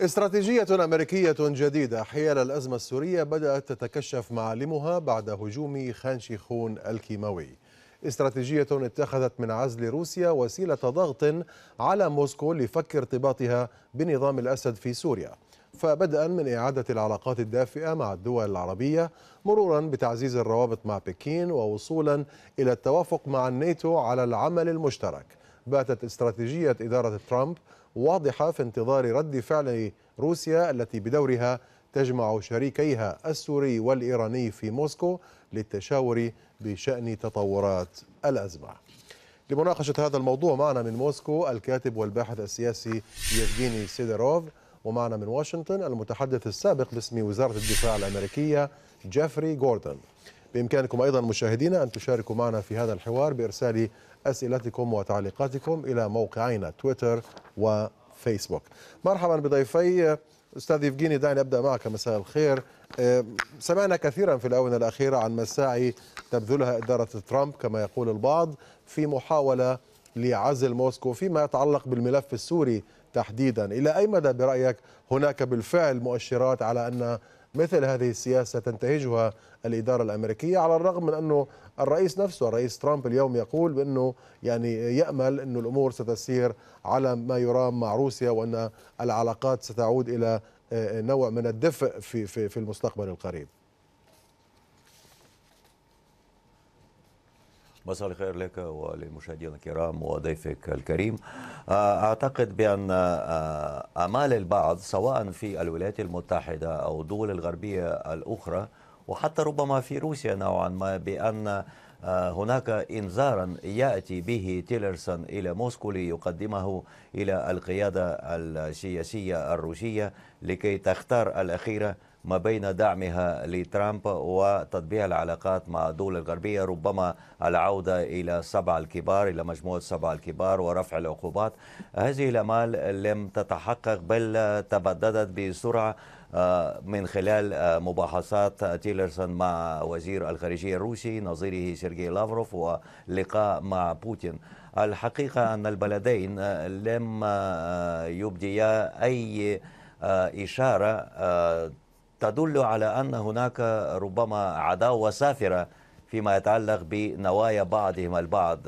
استراتيجية أمريكية جديدة حيال الأزمة السورية بدأت تتكشف معالمها بعد هجوم خان شيخون الكيماوي استراتيجية اتخذت من عزل روسيا وسيلة ضغط على موسكو لفك ارتباطها بنظام الأسد في سوريا فبدءا من إعادة العلاقات الدافئة مع الدول العربية مرورا بتعزيز الروابط مع بكين ووصولا إلى التوافق مع الناتو على العمل المشترك باتت استراتيجية إدارة ترامب واضحة في انتظار رد فعل روسيا التي بدورها تجمع شريكيها السوري والإيراني في موسكو للتشاور بشأن تطورات الأزمة لمناقشة هذا الموضوع معنا من موسكو الكاتب والباحث السياسي يفجيني سيدروف ومعنا من واشنطن المتحدث السابق باسم وزارة الدفاع الأمريكية جيفري جوردن بإمكانكم أيضا مشاهدينا أن تشاركوا معنا في هذا الحوار بإرسال أسئلتكم وتعليقاتكم إلى موقعينا تويتر وفيسبوك مرحبا بضيفي أستاذ يفجيني دعني أبدأ معك مساء الخير سمعنا كثيرا في الآونة الأخيرة عن مساعي تبذلها إدارة ترامب كما يقول البعض في محاولة لعزل موسكو فيما يتعلق بالملف السوري تحديدا إلى أي مدى برأيك هناك بالفعل مؤشرات على أن مثل هذه السياسة تنتهجها الإدارة الأمريكية على الرغم من أنه الرئيس نفسه الرئيس ترامب اليوم يقول بأنه يعني يأمل أن الأمور ستسير على ما يرام مع روسيا وأن العلاقات ستعود إلى آه، نوع من الدفء في, في, في المستقبل القريب مساء الخير لك وللمشاهدين الكرام وضيفك الكريم آه، أعتقد بأن آه، آه، أمال البعض سواء في الولايات المتحدة أو الدول الغربية الأخرى وحتى ربما في روسيا نوعا ما بأن هناك انذارا ياتي به تيلرسون الى موسكو ليقدمه الى القياده السياسيه الروسيه لكي تختار الاخيره ما بين دعمها لترامب وتطبيع العلاقات مع الدول الغربية ربما العودة إلى سبع الكبار إلى مجموعة سبع الكبار ورفع العقوبات هذه الأمال لم تتحقق بل تبددت بسرعة آه، من خلال آه، مباحثات تيلرسون مع وزير الخارجية الروسي نظيره سيرجي لافروف ولقاء مع بوتين الحقيقة أن البلدين آه، لم يبديا أي إشارة تدل على أن هناك ربما عداوة سافرة فيما يتعلق بنوايا بعضهم البعض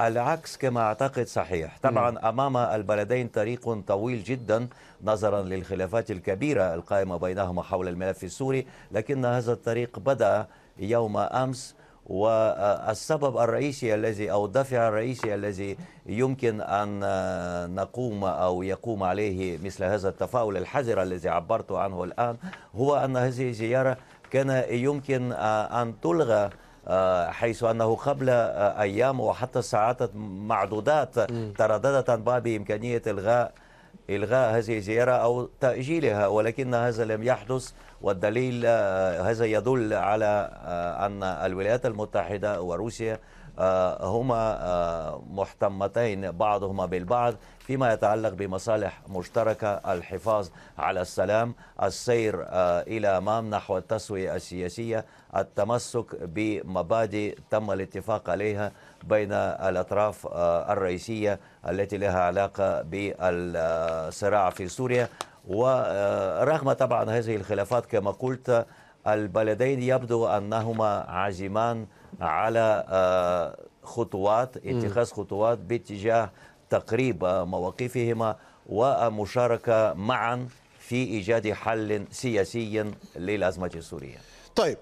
العكس كما أعتقد صحيح طبعا أمام البلدين طريق طويل جدا نظرا للخلافات الكبيرة القائمة بينهما حول الملف السوري لكن هذا الطريق بدأ يوم أمس والسبب الرئيسي الذي أو الدافع الرئيسي الذي يمكن أن آه، نقوم أو يقوم عليه مثل هذا التفاؤل الحذر الذي عبرت عنه الآن هو أن هذه الزيارة كان يمكن آه، أن تلغى آه، حيث أنه قبل أيام وحتى ساعات معدودات ترددت عن باب إمكانية إلغاء إلغاء هذه الزيارة أو تأجيلها ولكن هذا لم يحدث والدليل آه، هذا يدل على آه، أن الولايات المتحدة وروسيا آه، هما محتمتين بعضهما بالبعض فيما يتعلق بمصالح مشتركة الحفاظ على السلام السير إلى أمام نحو التسوية السياسية التمسك بمبادئ تم الاتفاق عليها بين الأطراف آه، الرئيسية التي لها علاقة بالصراع في سوريا ورغم طبعا هذه الخلافات كما قلت البلدين يبدو أنهما عازمان على آه، خطوات اتخاذ خطوات باتجاه تقريب آه، مواقفهما ومشاركة معا في إيجاد حل سياسي للأزمة السورية طيب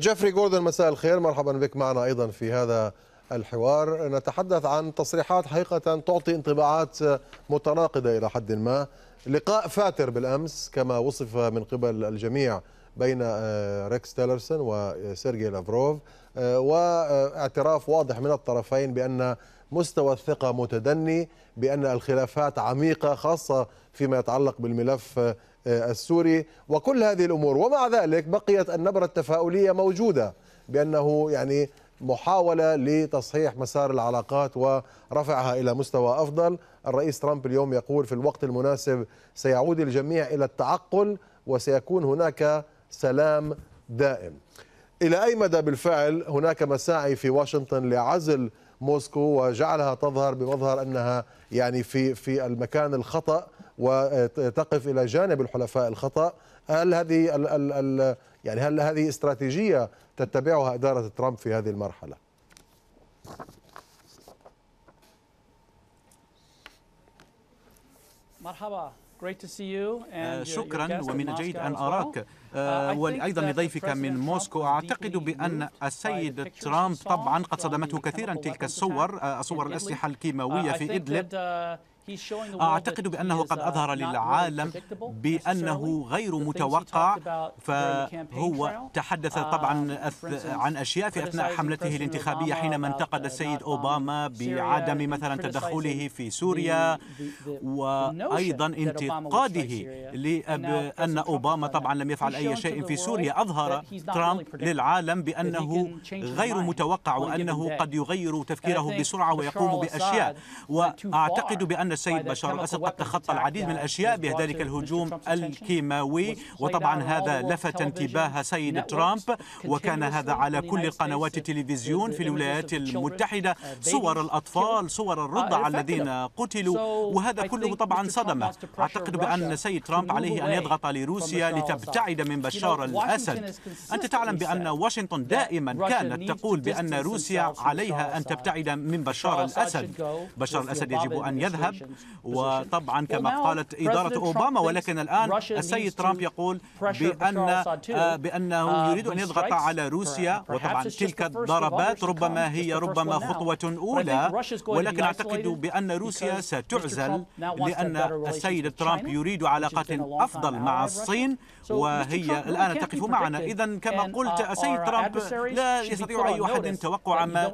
جيفري جوردن مساء الخير مرحبا بك معنا أيضا في هذا الحوار نتحدث عن تصريحات حقيقة تعطي انطباعات متناقضة إلى حد ما لقاء فاتر بالأمس كما وصف من قبل الجميع بين آه، ريكس تيلرسون وسيرجي لافروف آه، واعتراف واضح من الطرفين بأن مستوى الثقة متدني بأن الخلافات عميقة خاصة فيما يتعلق بالملف آه، السوري وكل هذه الأمور ومع ذلك بقيت النبرة التفاؤلية موجودة بأنه يعني محاولة لتصحيح مسار العلاقات ورفعها إلى مستوى أفضل الرئيس ترامب اليوم يقول في الوقت المناسب سيعود الجميع إلى التعقل وسيكون هناك سلام دائم إلى أي مدى بالفعل هناك مساعي في واشنطن لعزل موسكو وجعلها تظهر بمظهر أنها يعني في في المكان الخطأ وتقف إلى جانب الحلفاء الخطأ هل هذه ال ال الـ يعني هل هذه استراتيجيه تتبعها اداره ترامب في هذه المرحله؟ مرحبا آه، شكرا ومن الجيد أن أراك آه، uh, وأيضا لضيفك من موسكو أعتقد بأن السيد ترامب طبعا قد صدمته كثيرا تلك الصور آه، صور الأسلحة الكيماوية uh, في إدلب uh, أعتقد بأنه قد uh, أظهر للعالم بأنه غير متوقع فهو تحدث uh, طبعا عن أشياء في أثناء حملته الانتخابية حينما انتقد uh, السيد أوباما بعدم مثلا تدخله في سوريا وأيضا انتقاده لأن أوباما طبعا لم يفعل أي شيء في سوريا أظهر ترامب للعالم بأنه غير متوقع وأنه قد يغير تفكيره بسرعة ويقوم بأشياء وأعتقد بأن السيد بشار الأسد قد تخطى العديد من الأشياء بذلك الهجوم الكيماوي وطبعا هذا لفت انتباه سيد ترامب وكان هذا على كل قنوات التلفزيون في الولايات المتحدة آه، صور الأطفال صور آه، الرضع الذين قتلوا وهذا كله طبعا صدمة أعتقد بأن سيد ترامب عليه أن يضغط لروسيا لتبتعد من بشار الأسد أنت تعلم بأن واشنطن دائما كانت تقول بأن روسيا عليها أن تبتعد من بشار الأسد بشار الأسد يجب أن يذهب وطبعا كما قالت إدارة أوباما ولكن الآن السيد ترامب يقول بأن آه، بأنه uh, يريد أن يضغط على روسيا وطبعا تلك الضربات ربما هي ربما خطوة أولى ولكن أعتقد بأن روسيا ستعزل لأن السيد ترامب يريد علاقات أفضل مع الصين وهي الآن تقف معنا إذا كما قلت uh, السيد ترامب لا يستطيع أي أحد توقع ما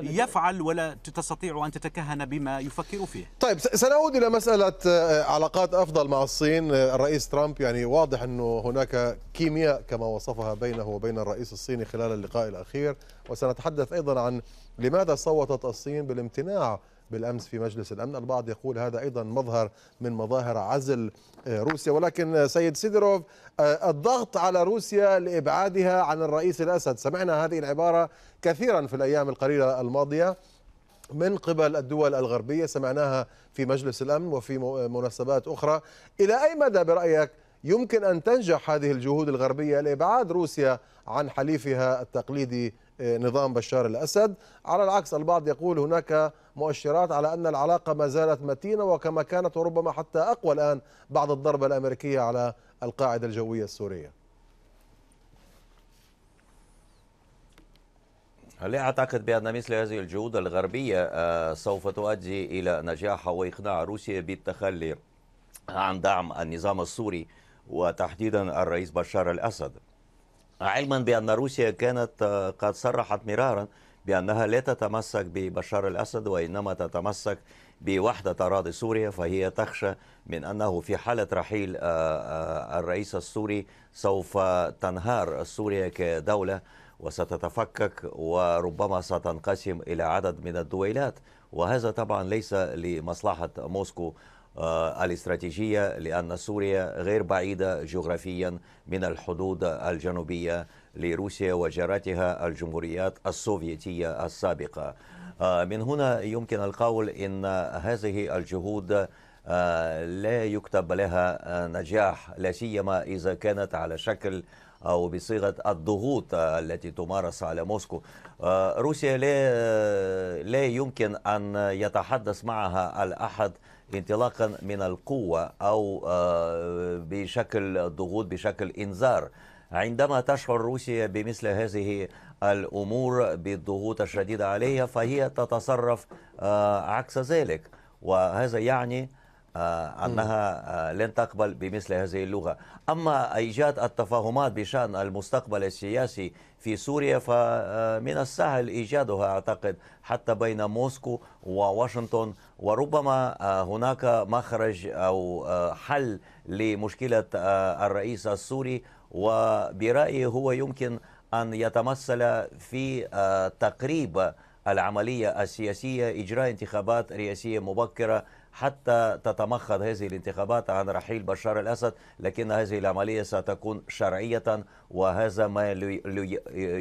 سيفعل ولا تستطيع أن تتكهن بما يفكر فيه طيب سنعود الى مساله آه، علاقات افضل مع الصين آه، الرئيس ترامب يعني واضح انه هناك كيمياء كما وصفها بينه وبين الرئيس الصيني خلال اللقاء الاخير وسنتحدث ايضا عن لماذا صوتت الصين بالامتناع بالامس في مجلس الامن، البعض يقول هذا ايضا مظهر من مظاهر عزل آه، روسيا، ولكن سيد سيدروف الضغط على روسيا لابعادها عن الرئيس الاسد، سمعنا هذه العباره كثيرا في الايام القليله الماضيه، من قبل الدول الغربية سمعناها في مجلس الأمن وفي مناسبات أخرى إلى أي مدى برأيك يمكن أن تنجح هذه الجهود الغربية لإبعاد روسيا عن حليفها التقليدي آه، نظام بشار الأسد على العكس البعض يقول هناك مؤشرات على أن العلاقة ما زالت متينة وكما كانت وربما حتى أقوى الآن بعد الضربة الأمريكية على القاعدة الجوية السورية هل أعتقد بأن مثل هذه الجهود الغربية آه، سوف تؤدي إلى نجاح وإقناع روسيا بالتخلي عن دعم النظام السوري وتحديدا الرئيس بشار الأسد علما بأن روسيا كانت آه، قد صرحت مرارا بأنها لا تتمسك ببشار الأسد وإنما تتمسك بوحدة أراضي سوريا فهي تخشى من أنه في حالة رحيل آه، الرئيس السوري سوف تنهار سوريا كدولة وستتفكك وربما ستنقسم إلى عدد من الدويلات وهذا طبعا ليس لمصلحة موسكو آه، الاستراتيجية لأن سوريا غير بعيدة جغرافيا من الحدود الجنوبية لروسيا وجارتها الجمهوريات السوفيتية السابقة آه، من هنا يمكن القول إن هذه الجهود آه، لا يكتب لها نجاح لا سيما إذا كانت على شكل أو بصيغة الضغوط التي تمارس على موسكو آه، روسيا لا, لا يمكن أن يتحدث معها الأحد انطلاقا من القوة أو آه، بشكل ضغوط بشكل إنذار عندما تشعر روسيا بمثل هذه الأمور بالضغوط الشديدة عليها فهي تتصرف آه، عكس ذلك وهذا يعني آه، أنها آه، لن تقبل بمثل هذه اللغة أما إيجاد التفاهمات بشأن المستقبل السياسي في سوريا فمن السهل إيجادها أعتقد حتى بين موسكو وواشنطن وربما آه، هناك مخرج أو حل لمشكلة الرئيس السوري وبرأيي هو يمكن أن يتمثل في تقريب العملية السياسية إجراء انتخابات رئاسية مبكرة حتى تتمخض هذه الانتخابات عن رحيل بشار الأسد لكن هذه العملية ستكون شرعية وهذا ما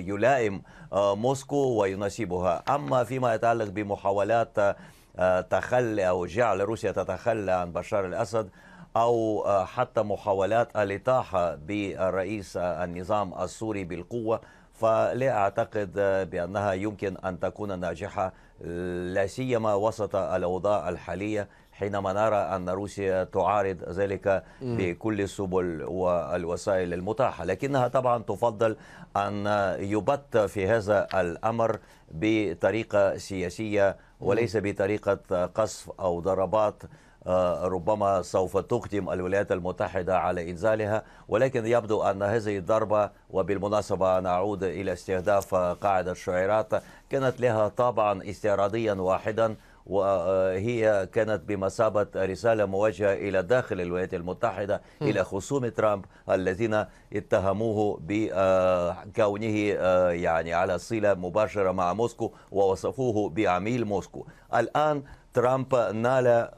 يلائم آه، موسكو ويناسبها أما فيما يتعلق بمحاولات آه، تخلي أو جعل روسيا تتخلى عن بشار الأسد أو آه، حتى محاولات الإطاحة برئيس النظام السوري بالقوة فلا أعتقد بأنها يمكن أن تكون ناجحة لا سيما وسط الأوضاع الحالية حينما نرى أن روسيا تعارض ذلك بكل السبل والوسائل المتاحة لكنها طبعا تفضل أن يبت في هذا الأمر بطريقة سياسية وليس بطريقة قصف أو ضربات ربما سوف تقدم الولايات المتحدة على إنزالها ولكن يبدو أن هذه الضربة وبالمناسبة نعود إلى استهداف قاعدة الشعيرات كانت لها طابعا استعراضيا واحدا وهي كانت بمثابة رسالة موجهة إلى داخل الولايات المتحدة م. إلى خصوم ترامب الذين اتهموه بكونه آه، يعني على صلة مباشرة مع موسكو ووصفوه بعميل موسكو الآن ترامب نال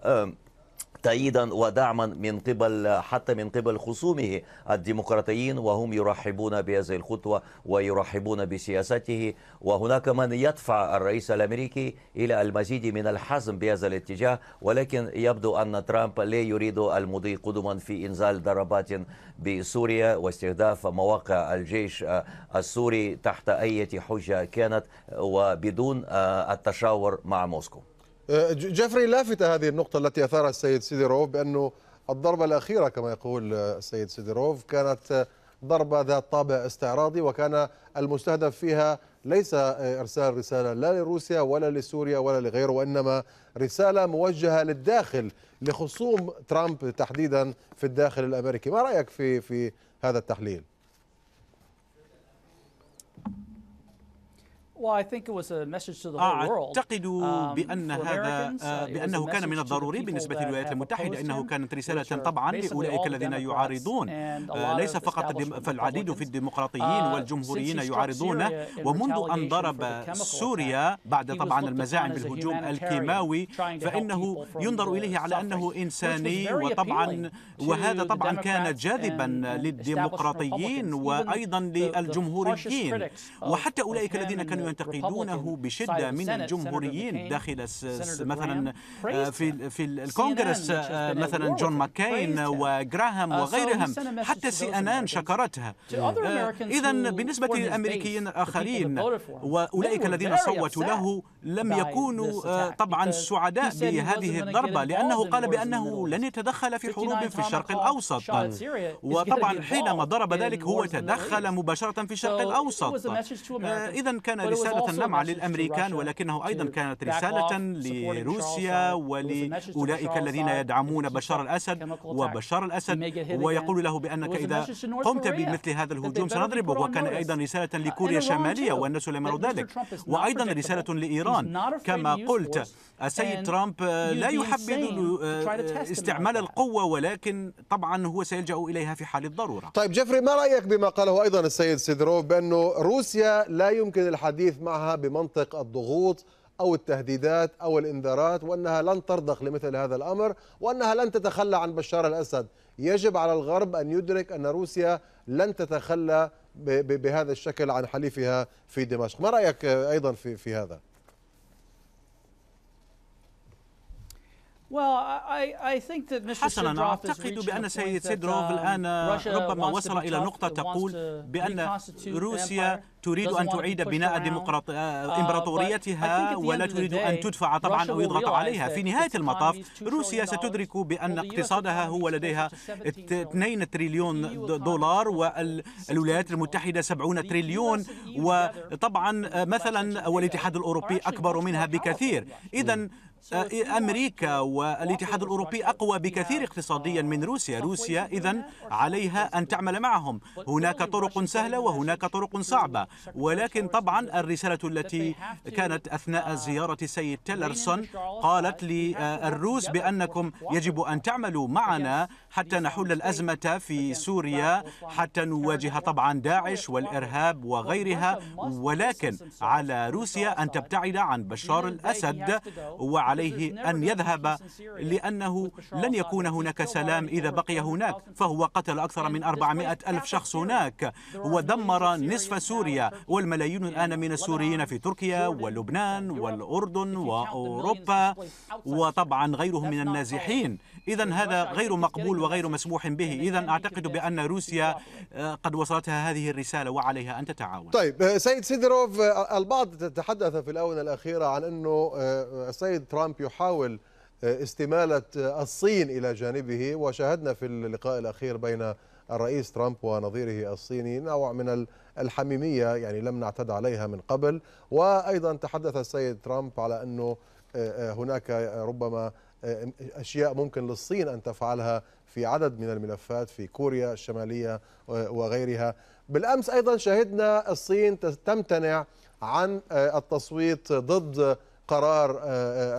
تأييدا ودعما من قبل حتى من قبل خصومه الديمقراطيين وهم يرحبون بهذه الخطوة ويرحبون بسياسته وهناك من يدفع الرئيس الأمريكي إلى المزيد من الحزم بهذا الاتجاه ولكن يبدو أن ترامب لا يريد المضي قدما في إنزال ضربات بسوريا واستهداف مواقع الجيش السوري تحت أي حجة كانت وبدون آه، التشاور مع موسكو أه، جيفري لافتة هذه النقطة التي أثارها السيد سيدروف بأنه الضربة الأخيرة كما يقول أه، السيد سيدروف كانت أه، ضربة ذات طابع استعراضي وكان المستهدف فيها ليس إرسال رسالة لا لروسيا ولا لسوريا ولا لغيره وإنما رسالة موجهة للداخل لخصوم ترامب تحديدا في الداخل الأمريكي ما رأيك في في هذا التحليل؟ أعتقد um, بأن هذا uh, آه، بأنه كان من الضروري بالنسبة للولايات المتحدة أنه كانت رسالة طبعا لأولئك الذين يعارضون آه، ليس فقط فالعديد في الديمقراطيين uh, والجمهوريين يعارضون ومنذ أن ضرب سوريا بعد طبعا المزاعم بالهجوم الكيماوي فإنه ينظر إليه على أنه إنساني وطبعا وهذا طبعا كان جاذبا للديمقراطيين وأيضا للجمهوريين وحتى أولئك الذين كانوا ينتقدونه بشده من الجمهوريين داخل مثلا في في الكونغرس آه، مثلا جون ماكين وجراهام uh, وغيرهم حتى سي ان ان شكرتها آه، اذا بالنسبه للامريكيين الاخرين واولئك الذين صوتوا له لم يكونوا آه، طبعا سعداء بهذه الضربه لانه قال بانه لن يتدخل في حروب في الشرق الاوسط وطبعا حينما ضرب ذلك هو تدخل مباشره في الشرق الاوسط اذا كان رسالة نمعة للأمريكان ولكنه أيضا كانت رسالة لروسيا ولأولئك الذين يدعمون بشار الأسد وبشار الأسد ويقول له بأنك إذا قمت بمثل هذا الهجوم سنضربه وكان أيضا رسالة لكوريا الشمالية والناس لم يروا ذلك وأيضا رسالة لإيران كما قلت السيد ترامب لا يحبذ استعمال القوة ولكن طبعا هو سيلجأ إليها في حال الضرورة طيب جيفري ما رأيك بما قاله أيضا السيد سيدروف بأنه روسيا لا يمكن الحديث الحديث معها بمنطق الضغوط أو التهديدات أو الإنذارات وأنها لن ترضخ لمثل هذا الأمر وأنها لن تتخلى عن بشار الأسد يجب على الغرب أن يدرك أن روسيا لن تتخلى بهذا الشكل عن حليفها في دمشق ما رأيك أيضا في, في هذا؟ حسنا أعتقد بأن سيد سيدروف um, الآن ربما وصل إلى نقطة تقول بأن روسيا آه، آه، تريد أن تعيد بناء ديمقراط... إمبراطوريتها ولا تريد أن تدفع طبعا أو يضغط عليها في نهاية المطاف روسيا ستدرك بأن اقتصادها هو لديها 2 تريليون e دولار والولايات e المتحدة 70 e تريليون وطبعا مثلا والاتحاد الأوروبي أكبر منها بكثير إذا آه، أمريكا والاتحاد الأوروبي أقوى بكثير اقتصاديا من روسيا روسيا إذا عليها أن تعمل معهم هناك طرق سهلة وهناك طرق صعبة ولكن طبعا الرسالة التي كانت أثناء زيارة السيد تيلرسون قالت للروس آه، بأنكم يجب أن تعملوا معنا حتى نحل الأزمة في سوريا حتى نواجه طبعا داعش والإرهاب وغيرها ولكن على روسيا أن تبتعد عن بشار الأسد وعليه أن يذهب لأنه لن يكون هناك سلام إذا بقي هناك فهو قتل أكثر من 400 ألف شخص هناك ودمر نصف سوريا والملايين الآن من السوريين في تركيا ولبنان والأردن وأوروبا وطبعا غيرهم من النازحين إذا هذا غير مقبول وغير مسموح به إذا أعتقد بأن روسيا آه، قد وصلتها هذه الرسالة وعليها أن تتعاون طيب آه، سيد سيدروف آه، البعض تحدث في الآونة الأخيرة عن أنه السيد ترامب يحاول استمالة الصين إلى جانبه وشاهدنا في اللقاء الأخير بين الرئيس ترامب ونظيره الصيني نوع من الحميمية يعني لم نعتد عليها من قبل وأيضا تحدث السيد ترامب على أنه آه، آه، هناك آه، ربما أشياء ممكن للصين أن تفعلها في عدد من الملفات في كوريا الشمالية وغيرها بالأمس أيضا شهدنا الصين تمتنع عن التصويت ضد قرار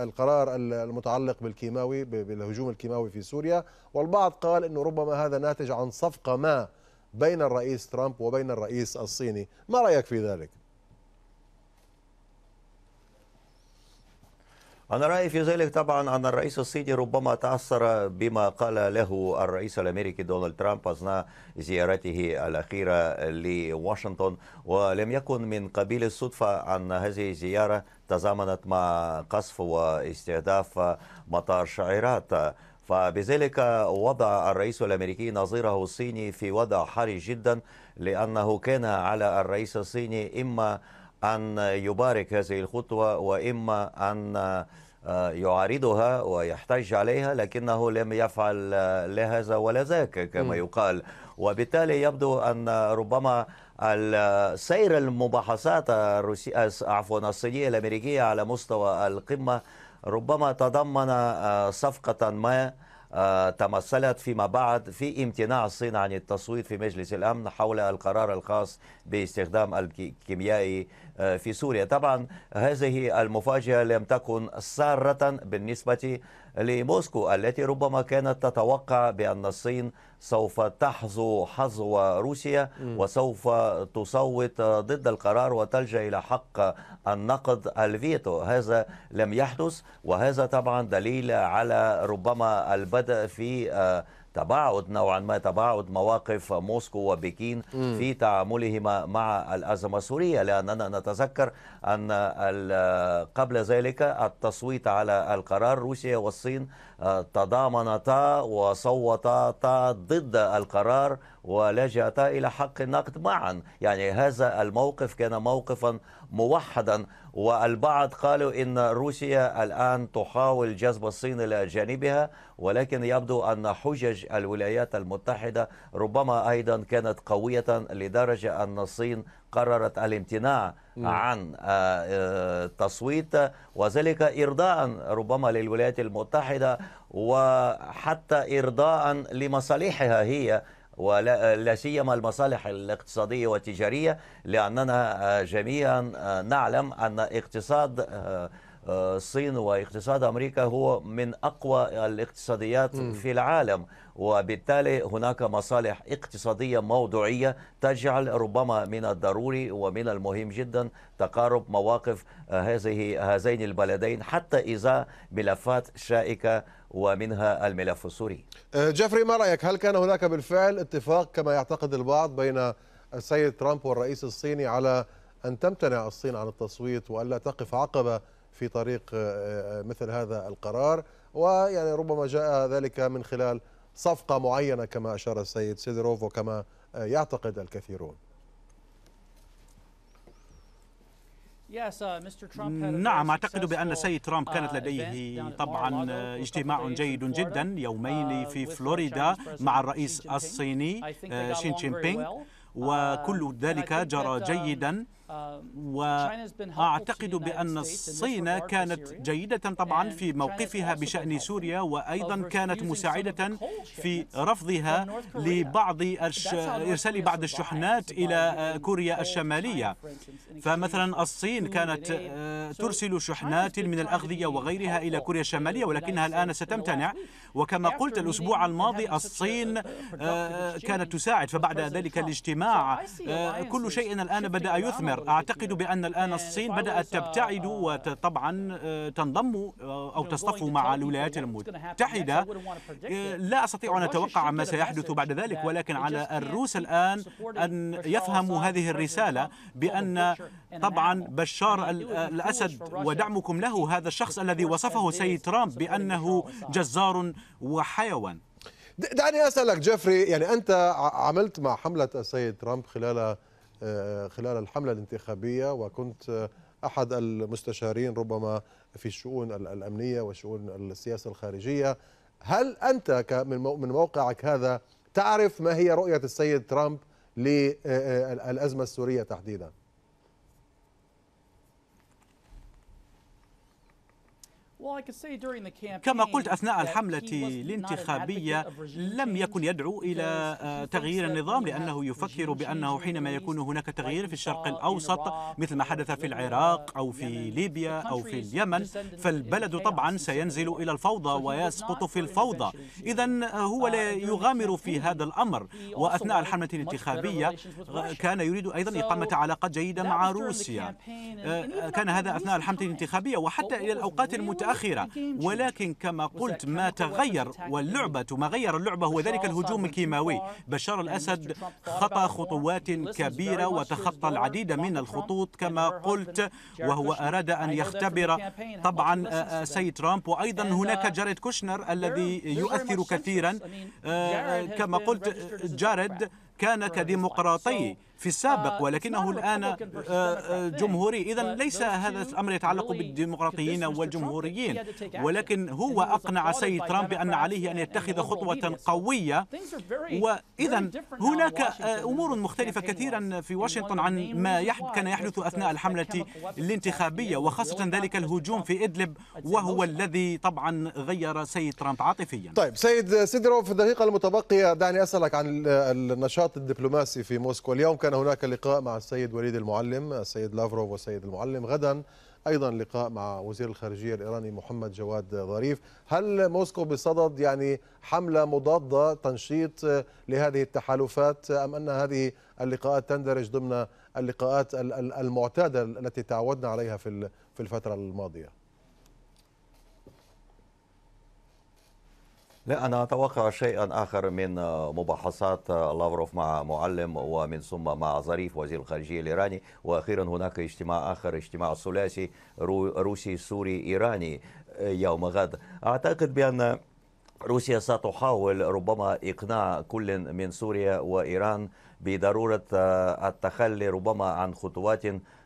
القرار المتعلق بالكيماوي بالهجوم الكيماوي في سوريا والبعض قال انه ربما هذا ناتج عن صفقه ما بين الرئيس ترامب وبين الرئيس الصيني ما رأيك في ذلك؟ أنا رأيي في ذلك طبعا أن الرئيس الصيني ربما تأثر بما قال له الرئيس الأمريكي دونالد ترامب أثناء زيارته الأخيرة لواشنطن ولم يكن من قبيل الصدفة أن هذه الزيارة تزامنت مع قصف واستهداف مطار شعيرات فبذلك وضع الرئيس الأمريكي نظيره الصيني في وضع حرج جدا لأنه كان على الرئيس الصيني إما أن يبارك هذه الخطوة وإما أن آه، يعارضها ويحتج عليها لكنه لم يفعل آه، لا هذا ولا ذاك كما يقال وبالتالي يبدو أن ربما سير المباحثات الروسية آه، عفوا الصينية الأمريكية على مستوى القمة ربما تضمن آه، صفقة ما آه، تمثلت فيما بعد في امتناع الصين عن التصويت في مجلس الامن حول القرار الخاص باستخدام الكيميائي في سوريا طبعا هذه المفاجأة لم تكن سارة بالنسبة لموسكو التي ربما كانت تتوقع بأن الصين سوف تحظو حظو روسيا وسوف تصوت ضد القرار وتلجأ إلى حق النقد الفيتو هذا لم يحدث وهذا طبعا دليل على ربما البدء في آه، تباعد نوعا ما تباعد مواقف موسكو وبكين في تعاملهما مع الأزمة السورية لأننا نتذكر أن قبل ذلك التصويت على القرار روسيا والصين تضامنتا وصوتتا ضد القرار ولجأتا إلى حق النقد معا يعني هذا الموقف كان موقفا موحدا والبعض قالوا إن روسيا الآن تحاول جذب الصين إلى جانبها ولكن يبدو أن حجج الولايات المتحدة ربما أيضا كانت قوية لدرجة أن الصين قررت الامتناع نعم. عن التصويت آه، آه، وذلك إرضاء ربما للولايات المتحدة وحتى إرضاء لمصالحها هي ولا آه، سيما المصالح الاقتصاديه والتجاريه لاننا جميعا نعلم ان اقتصاد الصين واقتصاد امريكا هو من اقوى الاقتصاديات في العالم وبالتالي هناك مصالح اقتصادية موضوعية تجعل ربما من الضروري ومن المهم جدا تقارب مواقف هذه هذين البلدين حتى إزاء ملفات شائكة ومنها الملف السوري أه، جيفري ما رأيك هل كان هناك بالفعل اتفاق كما يعتقد البعض بين السيد ترامب والرئيس الصيني على أن تمتنع الصين عن التصويت وألا تقف عقبة في طريق أه، أه، مثل هذا القرار ويعني ربما جاء ذلك من خلال صفقة معينة كما أشار السيد سيدروف وكما آه، يعتقد الكثيرون uh, نعم أعتقد بأن السيد ترامب كانت uh, لديه طبعا اجتماع جيد جدا uh, يومين في فلوريدا مع الرئيس الصيني شين تشين بينغ وكل ذلك جرى um, جيدا واعتقد بان الصين كانت جيده طبعا في موقفها بشان سوريا وايضا كانت مساعده في رفضها لبعض ارسال بعض الشحنات الى كوريا الشماليه فمثلا الصين كانت آه، ترسل شحنات من الاغذيه وغيرها الى كوريا الشماليه ولكنها الان ستمتنع وكما قلت الاسبوع الماضي uh, الصين آه، كانت تساعد فبعد ذلك الاجتماع آه، كل شيء الان بدا يثمر أعتقد بأن الآن يعني الصين بدأت تبتعد آه، وطبعا آه، تنضم آه، أو تصطف مع الولايات المتحدة لا أستطيع أن أتوقع ما سيحدث بعد ذلك ولكن على الروس الآن أن يفهموا هذه الرسالة بأن طبعا بشار الأسد ودعمكم له هذا الشخص الذي وصفه سيد ترامب بأنه جزار وحيوان دعني اسالك جيفري يعني انت عملت مع حمله السيد ترامب خلال آه، خلال الحملة الانتخابية وكنت أحد المستشارين ربما في الشؤون الأمنية وشؤون السياسة الخارجية هل أنت من موقعك هذا تعرف ما هي رؤية السيد ترامب للأزمة آه، آه، السورية تحديداً؟ كما قلت أثناء الحملة الانتخابية لم يكن يدعو إلى آه، تغيير النظام لأنه يفكر بأنه حينما يكون هناك تغيير في الشرق الأوسط مثل ما حدث في العراق أو في ليبيا أو في اليمن فالبلد طبعا سينزل إلى الفوضى ويسقط في الفوضى إذا هو uh, لا يغامر في هذا الأمر وأثناء الحملة الانتخابية آه، كان يريد أيضا إقامة علاقات جيدة مع روسيا آه، كان هذا أثناء الحملة الانتخابية وحتى إلى الأوقات المتأخرة الأخيرة ولكن كما قلت ما تغير واللعبة ما غير اللعبة هو ذلك الهجوم الكيماوي بشار الأسد خطى خطوات كبيرة وتخطى العديد من الخطوط كما قلت وهو أراد أن يختبر طبعا السيد آه، ترامب وأيضا هناك uh, جاريد كوشنر الذي يؤثر كثيرا آه، كما قلت جاريد كان كديمقراطي آه، في السابق آه، ولكنه الآن آه، جمهوري إذا ليس هذا الأمر يتعلق بالديمقراطيين والجمهوريين ولكن هو أقنع سيد ترامب بأن عليه أن يعني يتخذ خطوة قوية وإذا هناك أمور مختلفة كثيرا في واشنطن عن ما كان يحدث أثناء uh, الحملة الانتخابية وخاصة ذلك الهجوم في إدلب وهو الذي طبعا غير سيد ترامب عاطفيا طيب سيد سيدروف في الدقيقة المتبقية دعني أسألك عن النشاط النشاط الدبلوماسي في موسكو اليوم كان هناك لقاء مع السيد وليد المعلم السيد لافروف والسيد المعلم غدا أيضا لقاء مع وزير الخارجية الإيراني محمد جواد ظريف هل موسكو بصدد يعني حملة مضادة تنشيط لهذه التحالفات أم أن هذه اللقاءات تندرج ضمن اللقاءات المعتادة التي تعودنا عليها في الفترة الماضية لا أنا أتوقع شيئا آخر من آه، مباحثات آه، لافروف مع معلم ومن ثم مع ظريف وزير الخارجية الإيراني وأخيرا هناك اجتماع آخر اجتماع ثلاثي روسي سوري إيراني آه، يوم غد أعتقد بأن روسيا ستحاول ربما إقناع كل من سوريا وإيران بضرورة التخلي ربما عن خطوات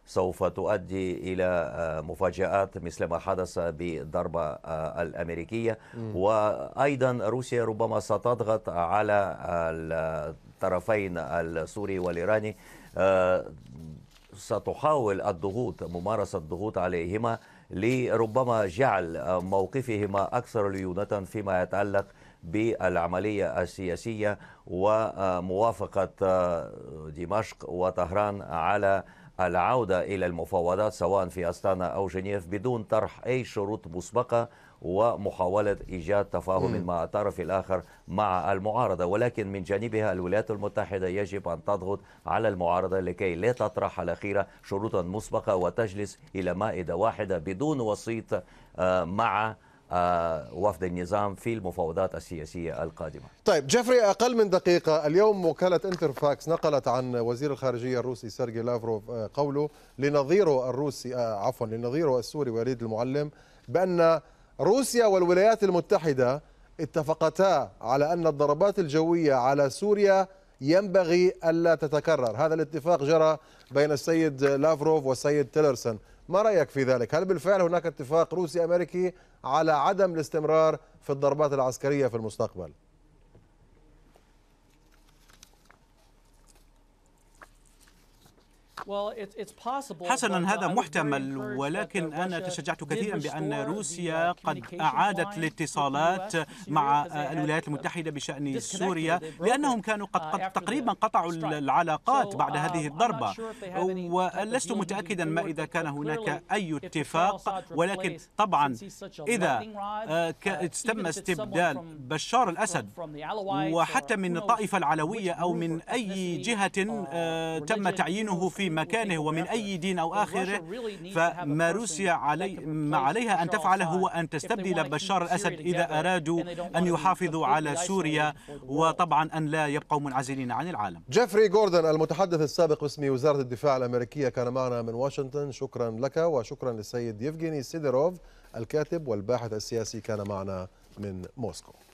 سوف تؤدي إلى آه، مفاجآت مثل ما حدث بالضربة آه، الأمريكية وأيضا روسيا ربما ستضغط على آه، الطرفين السوري والإيراني ستحاول الضغوط ممارسة الضغوط عليهما لربما جعل موقفهما أكثر ليونة فيما يتعلق بالعملية السياسية وموافقة دمشق وطهران على العودة إلى المفاوضات سواء في أستانا أو جنيف بدون طرح أي شروط مسبقة ومحاولة إيجاد تفاهم مع الطرف الآخر مع المعارضة ولكن من جانبها الولايات المتحدة يجب أن تضغط على المعارضة لكي لا تطرح الأخيرة شروطا مسبقة وتجلس إلى مائدة واحدة بدون وسيط آه، مع آه، وفد النظام في المفاوضات السياسية القادمة طيب جيفري أقل من دقيقة اليوم وكالة انترفاكس نقلت عن وزير الخارجية الروسي سيرجي لافروف آه، قوله لنظيره الروسي آه، عفوا لنظيره السوري وليد المعلم بأن روسيا والولايات المتحدة اتفقتا على أن الضربات الجوية على سوريا ينبغي ألا تتكرر هذا الاتفاق جرى بين السيد لافروف والسيد تيلرسون ما رأيك في ذلك هل بالفعل هناك اتفاق روسي أمريكي على عدم الاستمرار في الضربات العسكرية في المستقبل؟ حسنا uh, هذا محتمل ولكن أنا تشجعت كثيرا بأن روسيا uh, قد أعادت الاتصالات مع الولايات المتحدة بشأن سوريا لأنهم كانوا قد, uh, قد تقريبا قطعوا العلاقات بعد um, هذه الضربة ولست متأكدا ما إذا كان هناك أي اتفاق ولكن طبعا إذا آه، تم استبدال بشار الأسد وحتى من الطائفة العلوية أو من أي جهة آه، تم تعيينه في مكانه ومن أي دين أو آخره فما روسيا علي ما عليها أن تفعله هو أن تستبدل بشار الأسد إذا أرادوا أن يحافظوا على سوريا وطبعا أن لا يبقوا منعزلين عن العالم جيفري جوردن المتحدث السابق باسم وزارة الدفاع الأمريكية كان معنا من واشنطن شكرا لك وشكرا للسيد يفغيني سيدروف الكاتب والباحث السياسي كان معنا من موسكو